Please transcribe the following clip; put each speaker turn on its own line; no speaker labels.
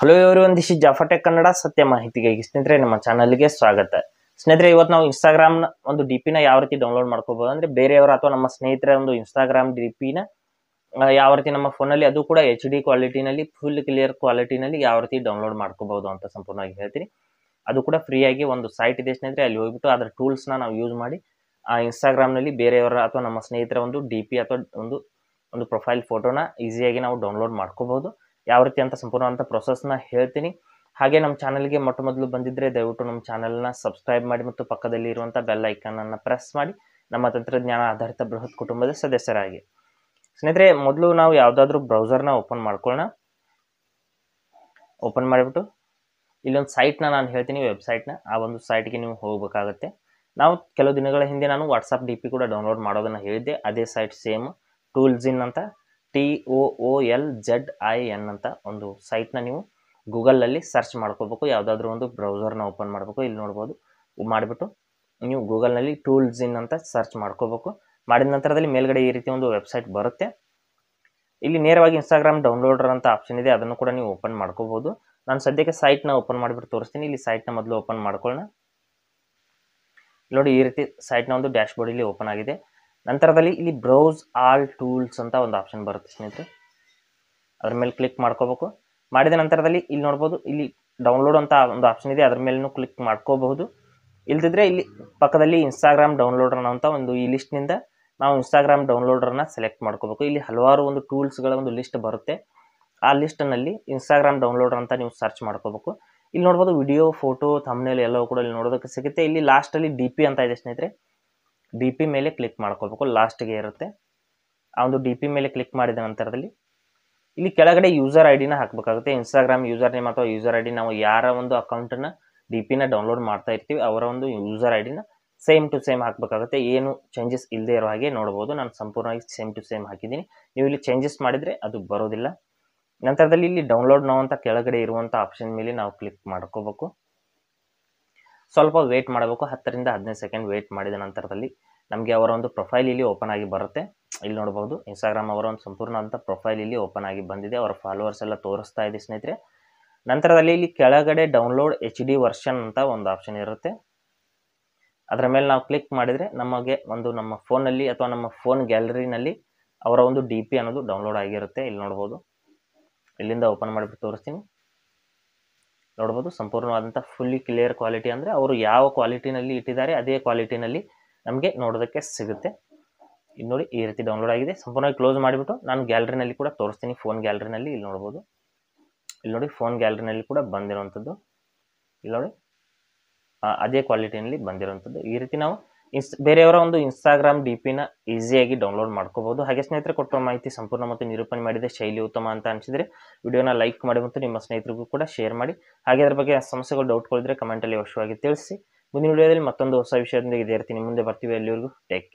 hello ಇವರು ಒಂದಿಷ್ಟು ಜಾಫಾಟೆಕ್ ಕನ್ನಡ ಸತ್ಯ ಮಾಹಿತಿಗಾಗಿ ಸ್ನೇಹಿತರೆ ನಮ್ಮ ಚಾನಲ್ಗೆ ಸ್ವಾಗತ ಸ್ನೇಹಿತರೆ ಇವತ್ತು ನಾವು ಇನ್ಸ್ಟಾಗ್ರಾಮ್ನ ಒಂದು ಡಿ ಪಿನ ಯಾವ ರೀತಿ ಡೌನ್ಲೋಡ್ ಮಾಡ್ಕೋಬೋದು ಅಂದರೆ ಬೇರೆಯವರ ಅಥವಾ ನಮ್ಮ ಸ್ನೇಹಿತರ ಒಂದು ಇನ್ಸ್ಟಾಗ್ರಾಮ್ ಡಿ ಪಿನ ಯಾವ ರೀತಿ ನಮ್ಮ ಫೋನಲ್ಲಿ ಅದು ಕೂಡ ಎಚ್ ಡಿ ಕ್ವಾಲಿಟಿನಲ್ಲಿ ಫುಲ್ ಕ್ಲಿಯರ್ ಕ್ವಾಲಿಟಿನಲ್ಲಿ ಯಾವ ರೀತಿ ಡೌನ್ಲೋಡ್ ಮಾಡ್ಕೋಬಹುದು ಅಂತ ಸಂಪೂರ್ಣವಾಗಿ ಹೇಳ್ತೀನಿ ಅದು ಕೂಡ ಫ್ರೀಯಾಗಿ ಒಂದು ಸೈಟ್ ಇದೆ ಸ್ನೇಹಿತರೆ ಅಲ್ಲಿ ಹೋಗ್ಬಿಟ್ಟು ಅದರ ಟೂಲ್ಸ್ನ ನಾವು ಯೂಸ್ ಮಾಡಿ ಆ ಇನ್ಸ್ಟಾಗ್ರಾಮ್ನಲ್ಲಿ ಬೇರೆಯವರ ಅಥವಾ ನಮ್ಮ ಸ್ನೇಹಿತರ ಒಂದು ಡಿ ಪಿ ಅಥವಾ ಒಂದು ಒಂದು ಪ್ರೊಫೈಲ್ ಫೋಟೋನ ಈಸಿಯಾಗಿ ನಾವು ಡೌನ್ಲೋಡ್ ಮಾಡ್ಕೋಬಹುದು ಯಾವ ರೀತಿ ಅಂತ ಸಂಪೂರ್ಣವಂಥ ಪ್ರೊಸೆಸ್ನ ಹೇಳ್ತೀನಿ ಹಾಗೆ ನಮ್ಮ ಚಾನಲ್ಗೆ ಮೊಟ್ಟ ಮೊದಲು ಬಂದಿದ್ರೆ ದಯವಿಟ್ಟು ನಮ್ಮ ಚಾನಲ್ನ ಸಬ್ಸ್ಕ್ರೈಬ್ ಮಾಡಿ ಮತ್ತು ಪಕ್ಕದಲ್ಲಿ ಇರುವಂಥ ಬೆಲ್ ಐಕಾನನ್ನು ಪ್ರೆಸ್ ಮಾಡಿ ನಮ್ಮ ತಂತ್ರಜ್ಞಾನ ಆಧಾರಿತ ಬೃಹತ್ ಕುಟುಂಬದ ಸದಸ್ಯರಾಗಿ ಸ್ನೇಹಿತರೆ ಮೊದಲು ನಾವು ಯಾವುದಾದ್ರೂ ಬ್ರೌಸರ್ನ ಓಪನ್ ಮಾಡ್ಕೊಳ್ಳೋಣ ಓಪನ್ ಮಾಡಿಬಿಟ್ಟು ಇಲ್ಲೊಂದು ಸೈಟ್ನ ನಾನು ಹೇಳ್ತೀನಿ ವೆಬ್ಸೈಟ್ನ ಆ ಒಂದು ಸೈಟ್ಗೆ ನೀವು ಹೋಗಬೇಕಾಗತ್ತೆ ನಾವು ಕೆಲವು ದಿನಗಳ ಹಿಂದೆ ನಾನು ವಾಟ್ಸಪ್ ಡಿ ಪಿ ಕೂಡ ಡೌನ್ಲೋಡ್ ಮಾಡೋದನ್ನು ಹೇಳಿದ್ದೆ ಅದೇ ಸೈಟ್ ಸೇಮ್ ಟೂಲ್ಸ್ ಇನ್ ಅಂತ T O O L Z I N ಅಂತ ಒಂದು ಸೈಟ್ನ ನೀವು ಗೂಗಲಲ್ಲಿ ಸರ್ಚ್ ಮಾಡ್ಕೋಬೇಕು ಯಾವುದಾದ್ರೂ ಒಂದು ಬ್ರೌಸರ್ನ ಓಪನ್ ಮಾಡಬೇಕು ಇಲ್ಲಿ ನೋಡ್ಬೋದು ಮಾಡಿಬಿಟ್ಟು ನೀವು ಗೂಗಲ್ನಲ್ಲಿ ಟೂಲ್ಸ್ ಇನ್ ಅಂತ ಸರ್ಚ್ ಮಾಡ್ಕೋಬೇಕು ಮಾಡಿದ ನಂತರದಲ್ಲಿ ಮೇಲ್ಗಡೆ ಈ ರೀತಿ ಒಂದು ವೆಬ್ಸೈಟ್ ಬರುತ್ತೆ ಇಲ್ಲಿ ನೇರವಾಗಿ ಇನ್ಸ್ಟಾಗ್ರಾಮ್ ಡೌನ್ಲೋಡರ್ ಅಂತ ಆಪ್ಷನ್ ಇದೆ ಅದನ್ನು ಕೂಡ ನೀವು ಓಪನ್ ಮಾಡ್ಕೋಬೋದು ನಾನು ಸದ್ಯಕ್ಕೆ ಸೈಟ್ನ ಓಪನ್ ಮಾಡಿಬಿಟ್ಟು ತೋರಿಸ್ತೀನಿ ಇಲ್ಲಿ ಸೈಟ್ನ ಮೊದಲು ಓಪನ್ ಮಾಡ್ಕೊಳ್ಳೋಣ ನೋಡಿ ಈ ರೀತಿ ಸೈಟ್ನ ಒಂದು ಡ್ಯಾಶ್ಬೋರ್ಡ್ ಬೋರ್ಡ್ ಇಲ್ಲಿ ಓಪನ್ ಆಗಿದೆ ನಂತರದಲ್ಲಿ ಇಲ್ಲಿ ಬ್ರೌಸ್ ಆಲ್ ಟೂಲ್ಸ್ ಅಂತ ಒಂದು ಆಪ್ಷನ್ ಬರುತ್ತೆ ಸ್ನೇಹಿತರೆ ಅದ್ರ ಮೇಲೆ ಕ್ಲಿಕ್ ಮಾಡ್ಕೋಬೇಕು ಮಾಡಿದ ನಂತರದಲ್ಲಿ ಇಲ್ಲಿ ನೋಡ್ಬೋದು ಇಲ್ಲಿ ಡೌನ್ಲೋಡ್ ಅಂತ ಒಂದು ಆಪ್ಷನ್ ಇದೆ ಅದ್ರ ಮೇಲೂ ಕ್ಲಿಕ್ ಮಾಡ್ಕೋಬಹುದು ಇಲ್ದಿದ್ರೆ ಇಲ್ಲಿ ಪಕ್ಕದಲ್ಲಿ ಇನ್ಸ್ಟಾಗ್ರಾಮ್ ಡೌನ್ಲೋಡರ್ ಅಂತ ಒಂದು ಈ ಲಿಸ್ಟ್ನಿಂದ ನಾವು ಇನ್ಸ್ಟಾಗ್ರಾಮ್ ಡೌನ್ಲೋಡರ್ನ ಸೆಲೆಕ್ಟ್ ಮಾಡ್ಕೋಬೇಕು ಇಲ್ಲಿ ಹಲವಾರು ಒಂದು ಟೂಲ್ಸ್ಗಳ ಒಂದು ಲಿಸ್ಟ್ ಬರುತ್ತೆ ಆ ಲಿಸ್ಟ್ನಲ್ಲಿ ಇನ್ಸ್ಟಾಗ್ರಾಮ್ ಡೌನ್ಲೋಡರ್ ಅಂತ ನೀವು ಸರ್ಚ್ ಮಾಡ್ಕೋಬೇಕು ಇಲ್ಲಿ ನೋಡ್ಬೋದು ವಿಡಿಯೋ ಫೋಟೋ ಥಮ್ನೇಲ್ ಎಲ್ಲವೂ ಕೂಡ ಇಲ್ಲಿ ನೋಡೋದಕ್ಕೆ ಸಿಗುತ್ತೆ ಇಲ್ಲಿ ಲಾಸ್ಟಲ್ಲಿ ಡಿ ಪಿ ಅಂತ ಇದೆ ಸ್ನೇಹಿತರೆ ಡಿ ಪಿ ಮೇಲೆ ಕ್ಲಿಕ್ ಮಾಡ್ಕೋಬೇಕು ಲಾಸ್ಟ್ಗೆ ಇರುತ್ತೆ ಆ ಒಂದು ಡಿ ಪಿ ಮೇಲೆ ಕ್ಲಿಕ್ ಮಾಡಿದ ನಂತರದಲ್ಲಿ ಇಲ್ಲಿ ಕೆಳಗಡೆ ಯೂಸರ್ ಐ ಡಿನ ಹಾಕಬೇಕಾಗುತ್ತೆ ಇನ್ಸ್ಟಾಗ್ರಾಮ್ ಯೂಸರ್ ನೇಮ್ ಅಥವಾ ಯೂಸರ್ ಐ ಡಿ ನಾವು ಯಾರ ಒಂದು ಅಕೌಂಟನ್ನು ಡಿ ಪಿನ ಡೌನ್ಲೋಡ್ ಮಾಡ್ತಾ ಇರ್ತೀವಿ ಅವರ ಒಂದು ಯೂಸರ್ ಐ ಡಿನ ಸೇಮ್ ಟು ಸೇಮ್ ಹಾಕಬೇಕಾಗುತ್ತೆ ಏನು ಚೇಂಜಸ್ ಇಲ್ಲದೆ ಇರೋ ಹಾಗೆ ನೋಡ್ಬೋದು ನಾನು ಸಂಪೂರ್ಣವಾಗಿ ಸೇಮ್ ಟು ಸೇಮ್ ಹಾಕಿದ್ದೀನಿ ನೀವು ಇಲ್ಲಿ ಚೇಂಜಸ್ ಮಾಡಿದರೆ ಅದು ಬರೋದಿಲ್ಲ ನಂತರದಲ್ಲಿ ಇಲ್ಲಿ ಡೌನ್ಲೋಡ್ ನಾವು ಅಂತ ಕೆಳಗಡೆ ಇರುವಂಥ ಆಪ್ಷನ್ ಮೇಲೆ ನಾವು ಕ್ಲಿಕ್ ಮಾಡ್ಕೋಬೇಕು ಸ್ವಲ್ಪ ವೇಟ್ ಮಾಡಬೇಕು ಹತ್ತರಿಂದ ಹದಿನೈದು ಸೆಕೆಂಡ್ ವೇಟ್ ಮಾಡಿದ ನಂತರದಲ್ಲಿ ನಮಗೆ ಅವರ ಒಂದು ಪ್ರೊಫೈಲ್ ಇಲ್ಲಿ ಓಪನ್ ಆಗಿ ಬರುತ್ತೆ ಇಲ್ಲಿ ನೋಡ್ಬೋದು ಇನ್ಸ್ಟಾಗ್ರಾಮ್ ಅವರ ಒಂದು ಸಂಪೂರ್ಣ ಅಂತ ಪ್ರೊಫೈಲ್ ಇಲ್ಲಿ ಓಪನ್ ಆಗಿ ಬಂದಿದೆ ಅವರ ಫಾಲೋವರ್ಸ್ ಎಲ್ಲ ತೋರಿಸ್ತಾ ಇದೆ ಸ್ನೇಹಿತರೆ ನಂತರದಲ್ಲಿ ಇಲ್ಲಿ ಕೆಳಗಡೆ ಡೌನ್ಲೋಡ್ ಎಚ್ ಡಿ ವರ್ಷನ್ ಅಂತ ಒಂದು ಆಪ್ಷನ್ ಇರುತ್ತೆ ಅದರ ಮೇಲೆ ನಾವು ಕ್ಲಿಕ್ ಮಾಡಿದರೆ ನಮಗೆ ಒಂದು ನಮ್ಮ ಫೋನಲ್ಲಿ ಅಥವಾ ನಮ್ಮ ಫೋನ್ ಗ್ಯಾಲರಿನಲ್ಲಿ ಅವರ ಒಂದು ಡಿ ಪಿ ಅನ್ನೋದು ಡೌನ್ಲೋಡ್ ಆಗಿರುತ್ತೆ ಇಲ್ಲಿ ನೋಡ್ಬೋದು ಇಲ್ಲಿಂದ ಓಪನ್ ಮಾಡಿಬಿಟ್ಟು ತೋರಿಸ್ತೀನಿ ನೋಡ್ಬೋದು ಸಂಪೂರ್ಣವಾದಂಥ ಫುಲ್ಲಿ ಕ್ಲಿಯರ್ ಕ್ವಾಲಿಟಿ ಅಂದರೆ ಅವರು ಯಾವ ಕ್ವಾಲಿಟಿನಲ್ಲಿ ಇಟ್ಟಿದ್ದಾರೆ ಅದೇ ಕ್ವಾಲಿಟಿನಲ್ಲಿ ನಮಗೆ ನೋಡೋದಕ್ಕೆ ಸಿಗುತ್ತೆ ಇಲ್ಲಿ ನೋಡಿ ಈ ರೀತಿ ಡೌನ್ಲೋಡ್ ಆಗಿದೆ ಸಂಪೂರ್ಣವಾಗಿ ಕ್ಲೋಸ್ ಮಾಡಿಬಿಟ್ಟು ನಾನು ಗ್ಯಾಲರಿನಲ್ಲಿ ಕೂಡ ತೋರಿಸ್ತೀನಿ ಫೋನ್ ಗ್ಯಾಲರಿನಲ್ಲಿ ಇಲ್ಲಿ ನೋಡ್ಬೋದು ಇಲ್ಲಿ ನೋಡಿ ಫೋನ್ ಗ್ಯಾಲರಿನಲ್ಲಿ ಕೂಡ ಬಂದಿರುವಂಥದ್ದು ಇಲ್ಲಿ ನೋಡಿ ಅದೇ ಕ್ವಾಲಿಟಿನಲ್ಲಿ ಬಂದಿರುವಂಥದ್ದು ಈ ರೀತಿ ನಾವು ಇನ್ಸ್ ಬೇರೆಯವರ ಒಂದು ಇನ್ಸ್ಟಾಗ್ರಾಮ್ ಡಿ ಪಿನ ಈಸಿಯಾಗಿ ಡೌನ್ಲೋಡ್ ಮಾಡ್ಕೋಬಹುದು ಹಾಗೆ ಸ್ನೇಹಿತರೆ ಕೊಟ್ಟಿರೋ ಮಾಹಿತಿ ಸಂಪೂರ್ಣ ಮತ್ತು ನಿರೂಪಣೆ ಮಾಡಿದೆ ಶೈಲಿ ಉತ್ತಮ ಅಂತ ಅನಿಸಿದರೆ ವಿಡಿಯೋನ ಲೈಕ್ ಮಾಡಿ ಮತ್ತು ನಿಮ್ಮ ಸ್ನೇಹಿತರಿಗೂ ಕೂಡ ಶೇರ್ ಮಾಡಿ ಹಾಗೆ ಅದರ ಬಗ್ಗೆ ಸಮಸ್ಯೆಗಳು ಡೌಟ್ಗಳಿದ್ರೆ ಕಮೆಂಟಲ್ಲಿ ಅವಶ್ಯವಾಗಿ ತಿಳಿಸಿ ಮುಂದಿನ ವಿಡಿಯೋದಲ್ಲಿ ಮತ್ತೊಂದು ಹೊಸ ವಿಷಯದೊಂದಿಗೆ ಇದೇ ರೀತಿ ನಿಮ್ಮ ಮುಂದೆ ಬರ್ತೀವಿ ಅಲ್ಲಿವರೆಗೂ ಟೇಕ್ ಕೇರ್